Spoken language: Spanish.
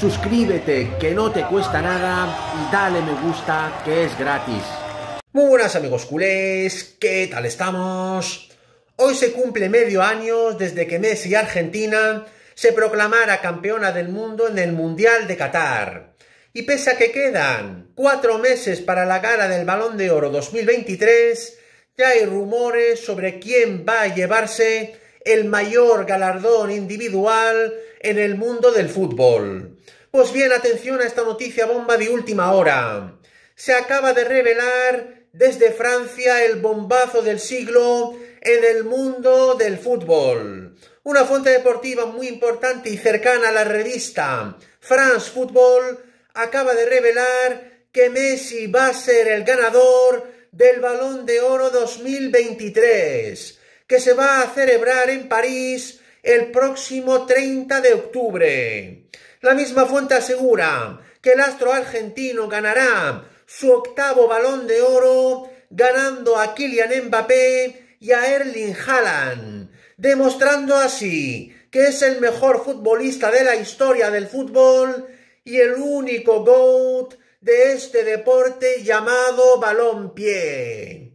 suscríbete que no te cuesta nada y dale me gusta que es gratis. Muy buenas amigos culés, ¿qué tal estamos? Hoy se cumple medio año desde que Messi Argentina se proclamara campeona del mundo en el Mundial de Qatar. Y pese a que quedan cuatro meses para la gala del Balón de Oro 2023, ya hay rumores sobre quién va a llevarse el mayor galardón individual en el mundo del fútbol. Pues bien, atención a esta noticia bomba de última hora. Se acaba de revelar desde Francia el bombazo del siglo en el mundo del fútbol. Una fuente deportiva muy importante y cercana a la revista France Football acaba de revelar que Messi va a ser el ganador del Balón de Oro 2023 que se va a celebrar en París el próximo 30 de octubre. La misma fuente asegura que el astro argentino ganará su octavo balón de oro, ganando a Kylian Mbappé y a Erling Haaland, demostrando así que es el mejor futbolista de la historia del fútbol y el único GOAT de este deporte llamado balón pie.